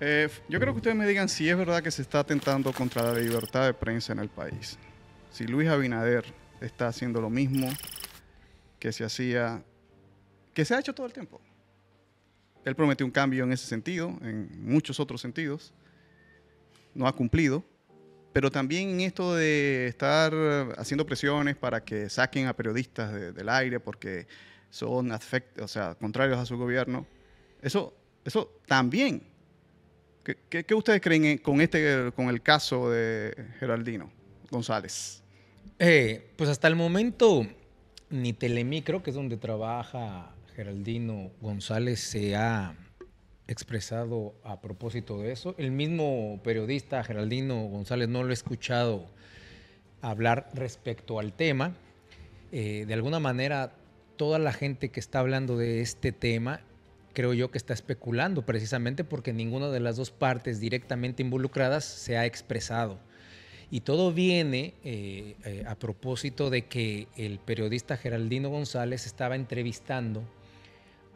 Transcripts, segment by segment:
Eh, yo creo que ustedes me digan si es verdad que se está atentando contra la libertad de prensa en el país. Si Luis Abinader está haciendo lo mismo que se hacía, que se ha hecho todo el tiempo. Él prometió un cambio en ese sentido, en muchos otros sentidos. No ha cumplido. Pero también en esto de estar haciendo presiones para que saquen a periodistas del aire porque son o sea, contrarios a su gobierno. Eso, eso también ¿Qué, ustedes creen con, este, con el caso de Geraldino González? Eh, pues hasta el momento, ni Telemicro, que es donde trabaja Geraldino González, se ha expresado a propósito de eso. El mismo periodista Geraldino González no lo he escuchado hablar respecto al tema. Eh, de alguna manera, toda la gente que está hablando de este tema creo yo que está especulando precisamente porque ninguna de las dos partes directamente involucradas se ha expresado. Y todo viene eh, eh, a propósito de que el periodista Geraldino González estaba entrevistando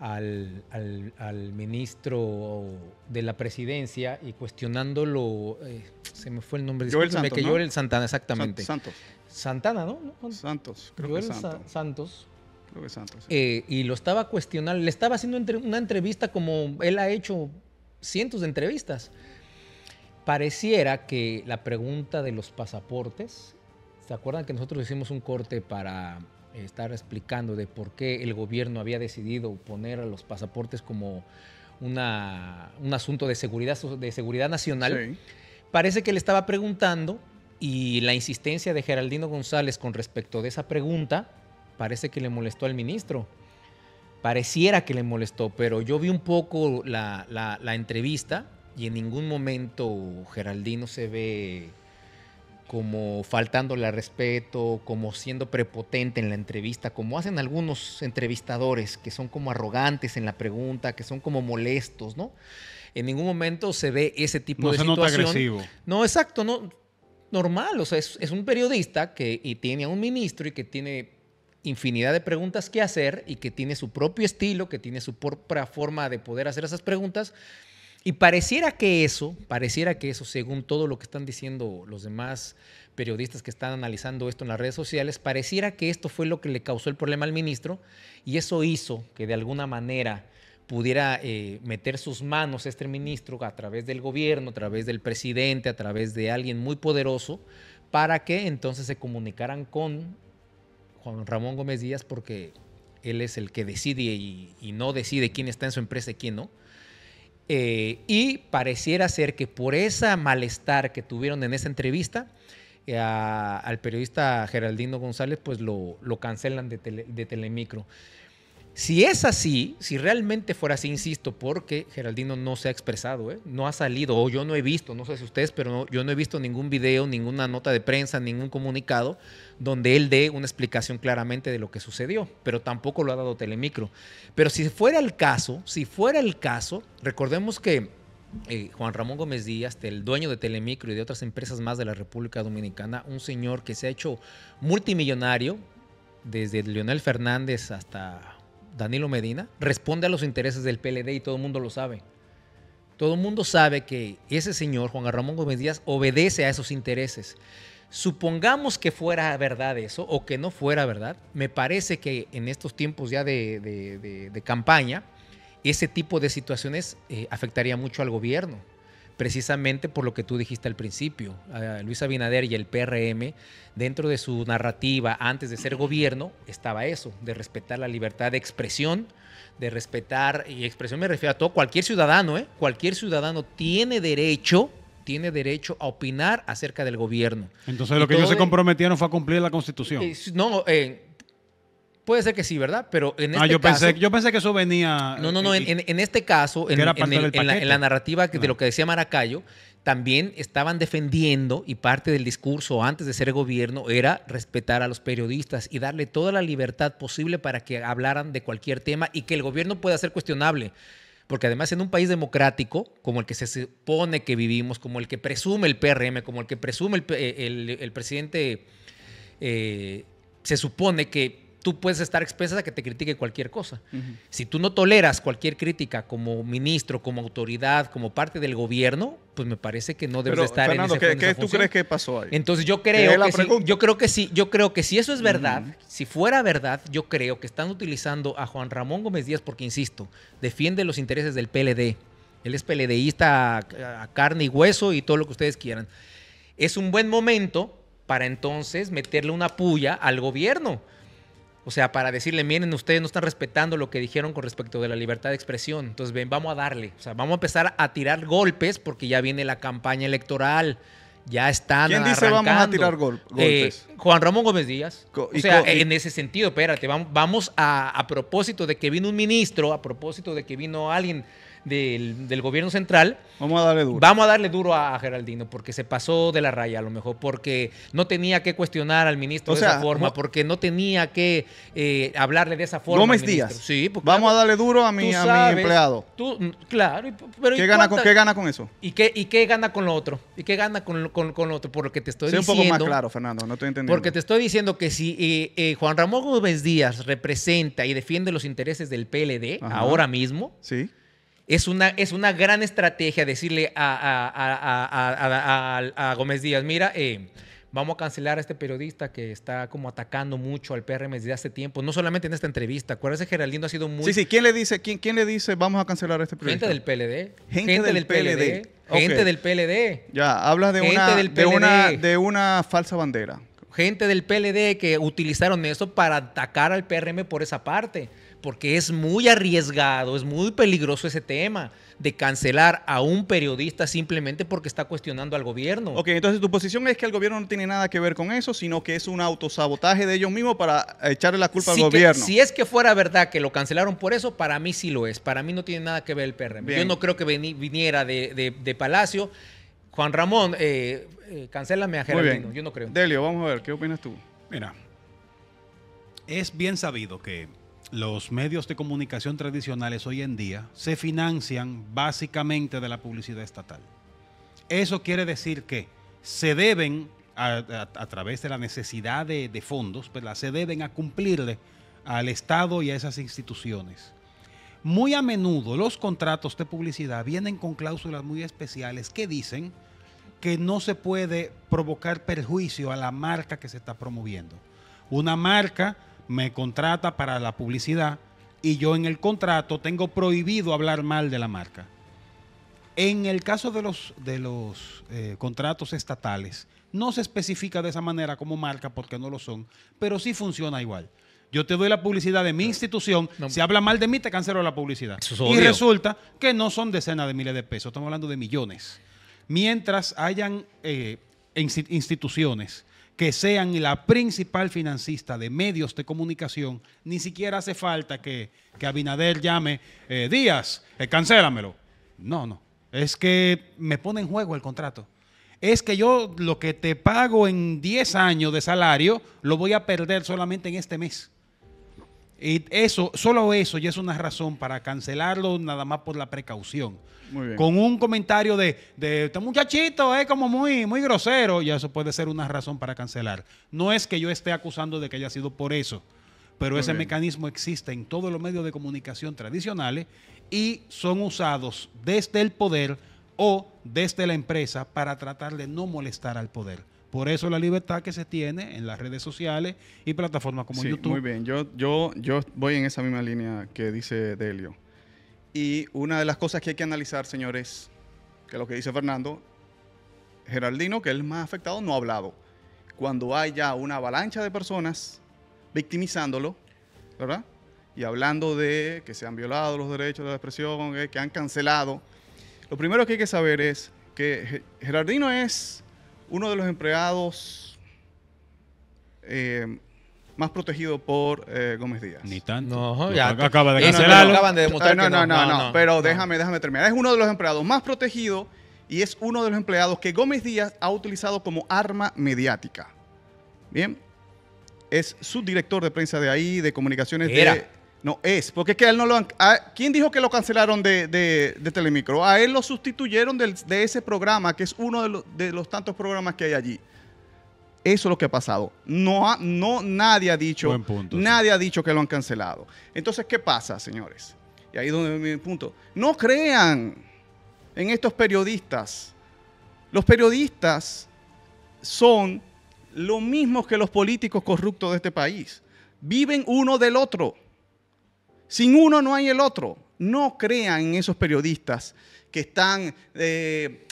al, al, ministro de la presidencia y cuestionándolo, eh, se me fue el nombre, yo Santos, que Santana, exactamente. Santos. Santana, ¿no? Santos, creo que Santos Santos. Eh, y lo estaba cuestionando, le estaba haciendo una entrevista como él ha hecho cientos de entrevistas. Pareciera que la pregunta de los pasaportes, ¿se acuerdan que nosotros hicimos un corte para estar explicando de por qué el gobierno había decidido poner a los pasaportes como una, un asunto de seguridad, de seguridad nacional? Parece que le estaba preguntando y la insistencia de Geraldino González con respecto de esa pregunta parece que le molestó al ministro. Pareciera que le molestó, pero yo vi un poco la, entrevista y en ningún momento Geraldino se ve como faltándole respeto, como siendo prepotente en la entrevista, como hacen algunos entrevistadores que son como arrogantes en la pregunta, que son como molestos, ¿no? En ningún momento se ve ese tipo de situación. agresivo. No, exacto, no normal, o sea, es, un periodista que y tiene a un ministro y que tiene infinidad de preguntas que hacer y que tiene su propio estilo, que tiene su propia forma de poder hacer esas preguntas. Y pareciera que eso, pareciera que eso, según todo lo que están diciendo los demás periodistas que están analizando esto en las redes sociales, pareciera que esto fue lo que le causó el problema al ministro y eso hizo que de alguna manera pudiera eh, meter sus manos este ministro a través del gobierno, a través del presidente, a través de alguien muy poderoso, para que entonces se comunicaran con Ramón Gómez Díaz porque él es el que decide y, no decide quién está en su empresa y quién no. Eh, y pareciera ser que por esa malestar que tuvieron en esa entrevista, eh, al periodista Geraldino González, pues lo, cancelan de, de Telemicro. Si es así, si realmente fuera así, insisto, porque Geraldino no se ha expresado, ¿eh? no ha salido, o yo no he visto, no sé si ustedes, pero yo no he visto ningún video, ninguna nota de prensa, ningún comunicado donde él dé una explicación claramente de lo que sucedió, pero tampoco lo ha dado Telemicro. Pero si fuera el caso, si fuera el caso, recordemos que eh, Juan Ramón Gómez Díaz, el dueño de Telemicro y de otras empresas más de la República Dominicana, un señor que se ha hecho multimillonario, desde Leonel Fernández hasta Danilo Medina, responde a los intereses del PLD y todo el mundo lo sabe. Todo el mundo sabe que ese señor, Juan Ramón Gómez Díaz, obedece a esos intereses. Supongamos que fuera verdad eso o que no fuera verdad, me parece que en estos tiempos ya de, campaña, ese tipo de situaciones eh, afectaría mucho al gobierno precisamente por lo que tú dijiste al principio. Eh, Luis Abinader y el PRM, dentro de su narrativa antes de ser gobierno, estaba eso, de respetar la libertad de expresión, de respetar, y expresión me refiero a todo, cualquier ciudadano, ¿eh? cualquier ciudadano tiene derecho tiene derecho a opinar acerca del gobierno. Entonces lo que ellos se comprometieron fue a cumplir la Constitución. no, eh, Puede ser que sí, ¿verdad? Pero en ah, este yo Pensé, yo pensé que eso venía. No, no, no. en, este caso, en, la, narrativa de lo que decía Maracayo, también estaban defendiendo y parte del discurso antes de ser gobierno era respetar a los periodistas y darle toda la libertad posible para que hablaran de cualquier tema y que el gobierno pueda ser cuestionable. Porque además en un país democrático, como el que se supone que vivimos, como el que presume el PRM, como el que presume el, eh, presidente, eh, se supone que tú puedes estar expensas a que te critique cualquier cosa. Si tú no toleras cualquier crítica como ministro, como autoridad, como parte del gobierno, pues me parece que no debes estar Fernando, en ese ¿qué, ¿qué tú crees que pasó ahí? Entonces yo creo que yo creo que sí, yo creo que si eso es verdad, si fuera verdad, yo creo que están utilizando a Juan Ramón Gómez Díaz porque insisto, defiende los intereses del PLD. Él es PLDista a, a carne y hueso y todo lo que ustedes quieran. Es un buen momento para entonces meterle una puya al gobierno o sea, para decirle, miren, ustedes no están respetando lo que dijeron con respecto de la libertad de expresión. Entonces, ven, vamos a darle. O sea, vamos a empezar a tirar golpes porque ya viene la campaña electoral. Ya están ¿Quién dice vamos a tirar eh, golpes? Juan Ramón Gómez Díaz. o sea, en ese sentido, espérate, vamos, vamos a, a propósito de que vino un ministro, a propósito de que vino alguien del, gobierno central. Vamos a darle duro. Vamos a darle duro a, Geraldino porque se pasó de la raya a lo mejor, porque no tenía que cuestionar al ministro de esa forma, porque no tenía que eh, hablarle de esa forma. Gómez Díaz. Sí, Vamos a darle duro a mi, empleado. claro, ¿Qué, gana con, eso? ¿Y qué, ¿Y qué gana con lo otro? ¿Y qué gana con, con, con lo otro? Porque te estoy diciendo... un poco más claro, Fernando, no estoy entendiendo. Porque te estoy diciendo que si eh, eh, Juan Ramón Gómez Díaz representa y defiende los intereses del PLD ahora mismo... Sí es una, es una gran estrategia decirle a, a, Gómez Díaz, mira, eh, vamos a cancelar a este periodista que está como atacando mucho al PRM desde hace tiempo, no solamente en esta entrevista. acuérdese que Geraldino ha sido muy... Sí, sí, ¿quién le dice, quién, quién le dice vamos a cancelar a este periodista? Gente del PLD. Gente, del, PLD. Gente del PLD. Ya, hablas de, de, una, de una falsa bandera gente del PLD que utilizaron eso para atacar al PRM por esa parte, porque es muy arriesgado, es muy peligroso ese tema de cancelar a un periodista simplemente porque está cuestionando al gobierno. Ok, entonces tu posición es que el gobierno no tiene nada que ver con eso, sino que es un autosabotaje de ellos mismos para echarle la culpa al gobierno. Si es que fuera verdad que lo cancelaron por eso, para mí sí lo es. Para mí no tiene nada que ver el PRM. Yo no creo que viniera de, Palacio. Juan Ramón, eh, eh, cancélame a yo no creo. Delio, vamos a ver, ¿qué opinas tú? Mira, es bien sabido que los medios de comunicación tradicionales hoy en día se financian básicamente de la publicidad estatal. Eso quiere decir que se deben, a, través de la necesidad de, fondos, se deben a cumplirle al Estado y a esas instituciones. Muy a menudo los contratos de publicidad vienen con cláusulas muy especiales que dicen que no se puede provocar perjuicio a la marca que se está promoviendo. Una marca me contrata para la publicidad y yo en el contrato tengo prohibido hablar mal de la marca. En el caso de los, de los eh, contratos estatales, no se especifica de esa manera como marca porque no lo son, pero sí funciona igual. Yo te doy la publicidad de mi institución, si habla mal de mí, te cancelo la publicidad. y resulta que no son decenas de miles de pesos, estamos hablando de millones mientras hayan eh, instituciones que sean la principal financista de medios de comunicación, ni siquiera hace falta que, que Abinader llame, eh, Díaz, eh, cancélamelo. No, no. Es que me pone en juego el contrato. Es que yo lo que te pago en 10 años de salario lo voy a perder solamente en este mes. Y eso, solo eso ya es una razón para cancelarlo, nada más por la precaución. Con un comentario de, este muchachito es eh, como muy, muy grosero, ya eso puede ser una razón para cancelar. No es que yo esté acusando de que haya sido por eso, pero ese mecanismo existe en todos los medios de comunicación tradicionales y son usados desde el poder o desde la empresa para tratar de no molestar al poder. Por eso la libertad que se tiene en las redes sociales y plataformas como sí, YouTube. Muy bien, yo, yo, yo voy en esa misma línea que dice Delio. Y una de las cosas que hay que analizar, señores, que lo que dice Fernando, Geraldino, que es el más afectado, no ha hablado. Cuando hay ya una avalancha de personas victimizándolo, ¿verdad? Y hablando de que se han violado los derechos de la expresión, eh, que han cancelado. Lo primero que hay que saber es que Gerardino es uno de los empleados eh, más protegido por eh, Gómez Díaz. Ni tanto. No, ya acaba de acaban de demostrar ah, no, que no, no, no, no, pero déjame, déjame terminar. Es uno de los empleados más protegidos y es uno de los empleados que Gómez Díaz ha utilizado como arma mediática. Bien. Es subdirector de prensa de ahí, de comunicaciones de no, es, porque es que él no lo ¿Quién dijo que lo cancelaron de, Telemicro? A él lo sustituyeron de ese programa, que es uno de, los tantos programas que hay allí. Eso es lo que ha pasado. No, no nadie ha dicho, nadie ha dicho que lo han cancelado. Entonces, ¿qué pasa, señores? Y ahí es donde mi punto. No crean en estos periodistas. Los periodistas son los mismos que los políticos corruptos de este país. Viven uno del otro. Sin uno no hay el otro. No crean en esos periodistas que están eh,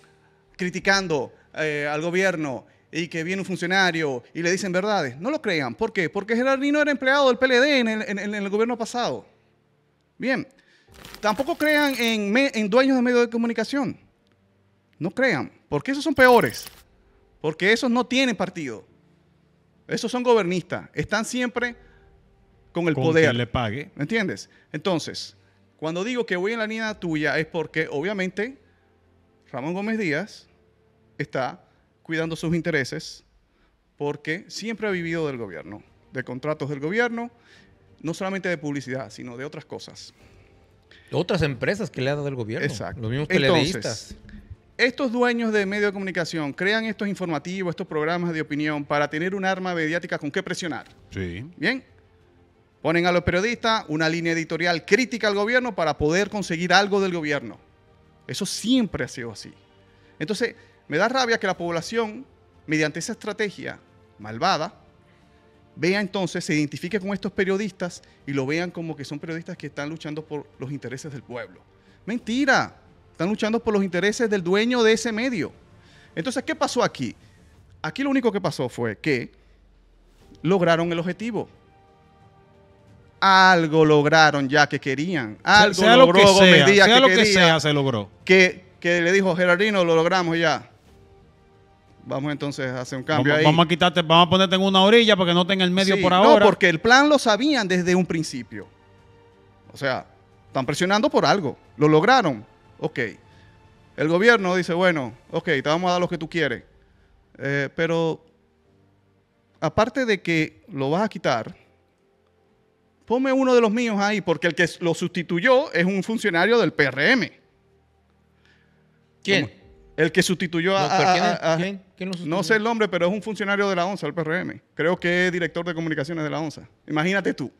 criticando eh, al gobierno y que viene un funcionario y le dicen verdades. No lo crean. ¿Por qué? Porque Gerardino era empleado del PLD en el, gobierno pasado. Bien. Tampoco crean en, en dueños de medios de comunicación. No crean, porque esos son peores. Porque esos no tienen partido. Esos son gobernistas. Están siempre con el poder. le pague. ¿Me entiendes? Entonces, cuando digo que voy en la línea tuya es porque obviamente Ramón Gómez Díaz está cuidando sus intereses porque siempre ha vivido del gobierno, de contratos del gobierno, no solamente de publicidad, sino de otras cosas. Otras empresas que le ha dado el gobierno. Exacto. Los mismos Entonces, estos dueños de medios de comunicación crean estos informativos, estos programas de opinión para tener un arma mediática con qué presionar. Sí. Bien, Ponen a los periodistas una línea editorial crítica al gobierno para poder conseguir algo del gobierno. Eso siempre ha sido así. Entonces, me da rabia que la población, mediante esa estrategia malvada, vea entonces, se identifique con estos periodistas y lo vean como que son periodistas que están luchando por los intereses del pueblo. Mentira, están luchando por los intereses del dueño de ese medio. Entonces, ¿qué pasó aquí? Aquí lo único que pasó fue que lograron el objetivo algo lograron ya que querían. Algo logró que sea, sea lo que sea, se logró. Que, le dijo, Gerardino, lo logramos ya. Vamos entonces a hacer un cambio vamos, ahí. Vamos a quitarte, vamos a ponerte en una orilla porque no tenga el medio por ahora. No, porque el plan lo sabían desde un principio. O sea, están presionando por algo. Lo lograron. Ok. El gobierno dice, bueno, ok, te vamos a dar lo que tú quieres. Eh, pero aparte de que lo vas a quitar, Ponme uno de los míos ahí, porque el que lo sustituyó es un funcionario del PRM. ¿Quién? El que sustituyó a... No, ¿quién, sustituyó? no sé el nombre, pero es un funcionario de la ONSA, el PRM. Creo que es director de comunicaciones de la ONSA. Imagínate tú.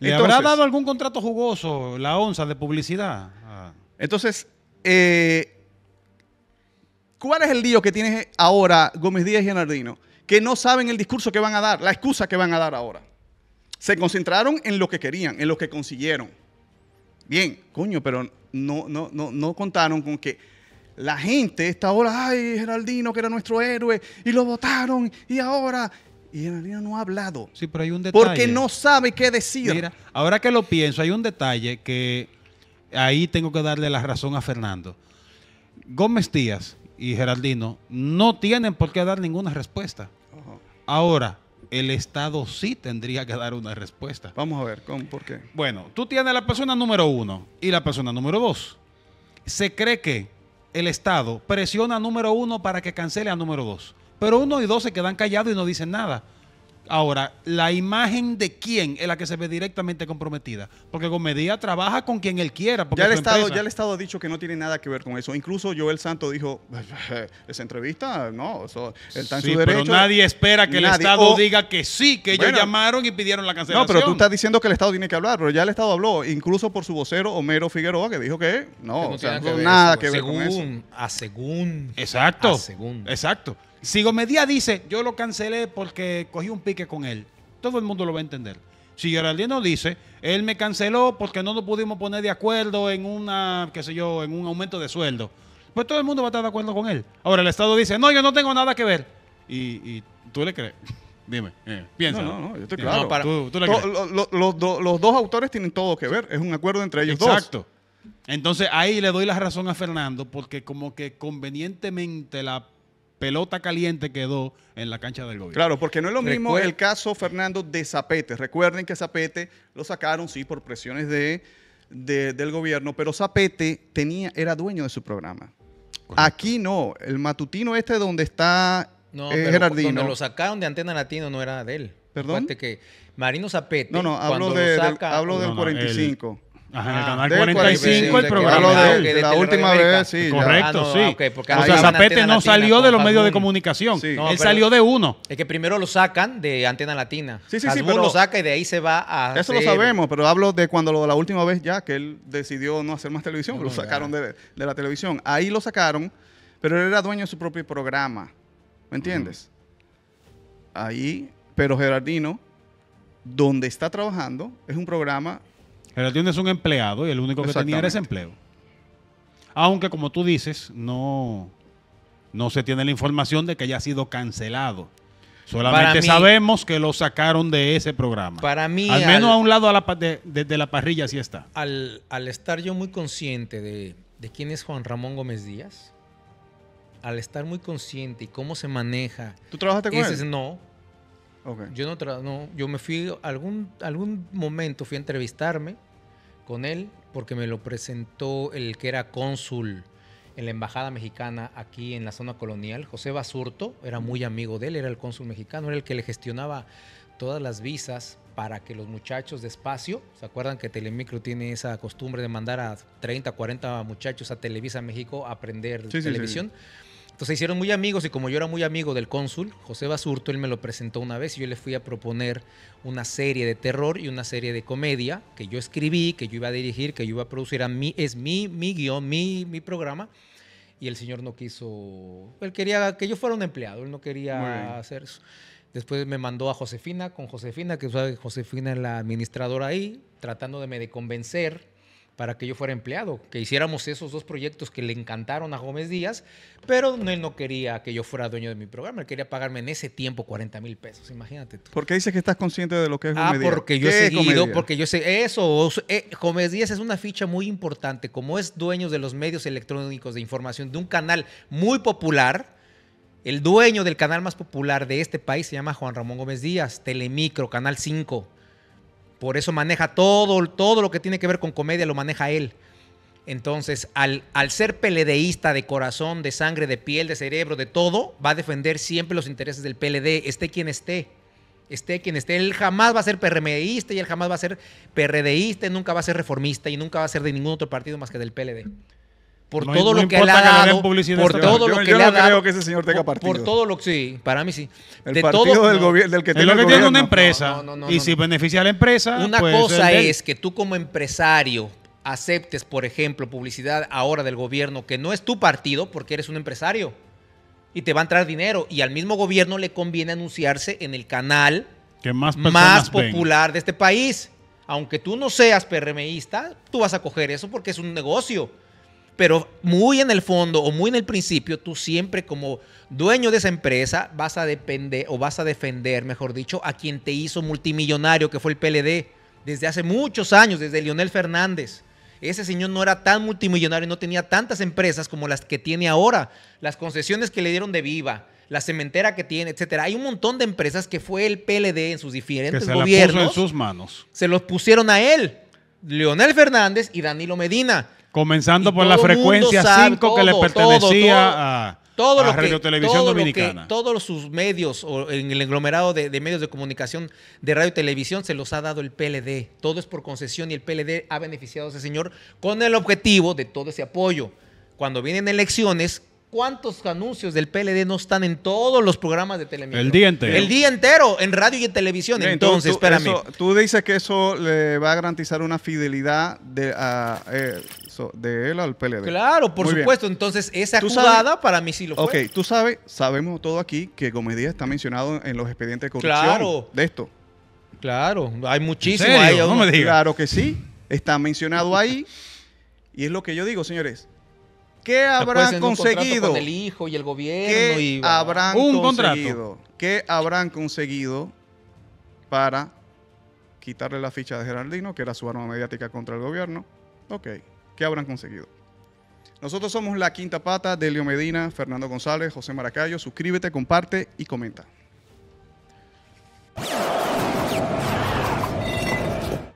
¿Le ha habrá dado algún contrato jugoso la ONSA de publicidad? Ah. Entonces, eh, ¿cuál es el lío que tiene ahora Gómez Díaz y Gennardino? Que no saben el discurso que van a dar, la excusa que van a dar ahora. Se concentraron en lo que querían, en lo que consiguieron. Bien, coño, pero no, no, contaron con que la gente está ahora, ay, Geraldino, que era nuestro héroe, y lo votaron, y ahora. Y Geraldino no ha hablado. Sí, pero hay un detalle. Porque no sabe qué decir. Mira, ahora que lo pienso, hay un detalle que ahí tengo que darle la razón a Fernando. Gómez Díaz y Geraldino no tienen por qué dar ninguna respuesta. Ahora, el Estado sí tendría que dar una respuesta. Vamos a ver, ¿cómo? ¿Por qué? Bueno, tú tienes la persona número uno y la persona número dos. Se cree que el Estado presiona a número uno para que cancele a número dos. Pero uno y dos se quedan callados y no dicen nada. Ahora, la imagen de quién es la que se ve directamente comprometida. Porque Gomedía trabaja con quien él quiera. Ya el, Estado, ya el Estado ha dicho que no tiene nada que ver con eso. Incluso Joel Santo dijo, esa entrevista, no, eso, está en su derecho. Pero nadie espera que el Estado diga que sí, que ellos llamaron y pidieron la cancelación. No, pero tú estás diciendo que el Estado tiene que hablar, pero ya el Estado habló, incluso por su vocero Homero Figueroa, que dijo que no, o nada que ver, según, con eso. A según. Exacto. A según. Exacto. Si Gomedía dice, yo lo cancelé porque cogí un pique con él, todo el mundo lo va a entender. Si Geraldino dice, él me canceló porque no nos pudimos poner de acuerdo en una, qué sé yo, en un aumento de sueldo, pues todo el mundo va a estar de acuerdo con él. Ahora el Estado dice, no, yo no tengo nada que ver. Y, tú le crees. Dime, eh, piensa. No, no, yo estoy claro. los dos autores tienen todo que ver, es un acuerdo entre ellos dos. Exacto. Entonces ahí le doy la razón a Fernando porque como que convenientemente la pelota caliente quedó en la cancha del gobierno. Claro, porque no es lo mismo el caso, Fernando, de Zapete. Recuerden que Zapete lo sacaron, sí, por presiones de, del gobierno, pero Zapete tenía, era dueño de su programa. Aquí no, el matutino este donde está no, eh, Gerardino. Donde lo sacaron de Antena Latino no era de él. Perdón. que Marino Zapete. No, no, hablo, de, del, hablo no, del 45 en el ah, canal 45 el programa. Ah, de, la última vez, sí. Correcto, ah, sí. o sea, Zapete no salió de los medios de comunicación. Él salió de uno. Es que primero lo sacan de Antena Latina. Sí, sí, sí. Pero lo saca y de ahí se va a Eso lo sabemos, pero hablo de cuando lo, la última vez ya que él decidió no hacer más televisión, lo sacaron de, la televisión. Ahí lo sacaron, pero él era dueño de su propio programa. ¿Me entiendes? Ahí, pero Gerardino, donde está trabajando, es un programa pero tienes un empleado y el único que tenía era ese empleo. Aunque, como tú dices, no, no se tiene la información de que haya sido cancelado. Solamente sabemos que lo sacaron de ese programa. Para mí. Al menos a un lado de, la parrilla sí está. Al, estar yo muy consciente de, quién es Juan Ramón Gómez Díaz, al estar muy consciente y cómo se maneja. ¿Tú trabajaste con ese, él? No. Yo no, no, yo me fui algún algún momento fui a entrevistarme con él porque me lo presentó el que era cónsul en la embajada mexicana aquí en la zona colonial, José Basurto, era muy amigo de él, era el cónsul mexicano, era el que le gestionaba todas las visas para que los muchachos despacio, ¿se acuerdan que Telemicro tiene esa costumbre de mandar a 30, 40 muchachos a Televisa México a aprender televisión? Entonces se hicieron muy amigos y como yo era muy amigo del cónsul, José Basurto, él me lo presentó una vez y yo le fui a proponer una serie de terror y una serie de comedia que yo escribí, que yo iba a dirigir, que yo iba a producir. A mí, es mi, mi guión, mi, programa. Y el señor no quiso, él quería que yo fuera un empleado, él no quería hacer eso. Después me mandó a Josefina, con Josefina, que sabe Josefina es la administradora ahí, tratándome de convencer para que yo fuera empleado, que hiciéramos esos dos proyectos que le encantaron a Gómez Díaz, pero él no quería que yo fuera dueño de mi programa, él quería pagarme en ese tiempo 40 mil pesos, imagínate tú. ¿Por qué dices que estás consciente de lo que es ah, Gómez Ah, porque yo he seguido, porque yo sé, eso, eh, Gómez Díaz es una ficha muy importante, como es dueño de los medios electrónicos de información de un canal muy popular, el dueño del canal más popular de este país se llama Juan Ramón Gómez Díaz, Telemicro, Canal 5. Por eso maneja todo, todo lo que tiene que ver con comedia, lo maneja él. Entonces, al, al, ser peledeísta de corazón, de sangre, de piel, de cerebro, de todo, va a defender siempre los intereses del PLD, esté quien esté. Esté quien esté. Él jamás va a ser PRMista y él jamás va a ser PRDista, nunca va a ser reformista y nunca va a ser de ningún otro partido más que del PLD por todo lo que le ha dado, por todo lo que le ha creo que ese señor tenga partido. Por, todo lo que sí, para mí sí. de todo, del, del que tiene, lo que tiene una empresa y si beneficia a la empresa. Una pues, cosa es que tú como empresario aceptes, por ejemplo, publicidad ahora del gobierno que no es tu partido porque eres un empresario y te va a entrar dinero y al mismo gobierno le conviene anunciarse en el canal que más, más popular de este país. Aunque tú no seas PRMista, tú vas a coger eso porque es un negocio pero muy en el fondo o muy en el principio, tú siempre como dueño de esa empresa vas a depender o vas a defender, mejor dicho, a quien te hizo multimillonario, que fue el PLD, desde hace muchos años, desde Leonel Fernández. Ese señor no era tan multimillonario, no tenía tantas empresas como las que tiene ahora, las concesiones que le dieron de viva, la cementera que tiene, etcétera. Hay un montón de empresas que fue el PLD en sus diferentes gobiernos. en sus manos. Se los pusieron a él, Leonel Fernández y Danilo Medina. Comenzando por la frecuencia 5 que le pertenecía a, Radio Televisión Dominicana. todos sus medios, o en el englomerado de, medios de comunicación de radio televisión, se los ha dado el PLD. Todo es por concesión y el PLD ha beneficiado a ese señor con el objetivo de todo ese apoyo. Cuando vienen elecciones, ¿Cuántos anuncios del PLD no están en todos los programas de televisión? El día entero. El día entero, en radio y en televisión. Entonces, espérame. tú dices que eso le va a garantizar una fidelidad de, eh, él al PLD. Claro, por supuesto. Entonces, esa jugada para mí sí lo fue. Ok, tú sabes, sabemos todo aquí que Gómez Díaz está mencionado en los expedientes de corrupción de esto. Claro, hay muchísimos. No Claro que sí, está mencionado ahí. Y es lo que yo digo, señores ¿Qué habrán conseguido? el hijo y el gobierno. un ¿Qué habrán conseguido para quitarle la ficha de Geraldino, que era su arma mediática contra el gobierno? Ok, ¿qué habrán conseguido? Nosotros somos la quinta pata de Leo Medina, Fernando González, José Maracayo. Suscríbete, comparte y comenta.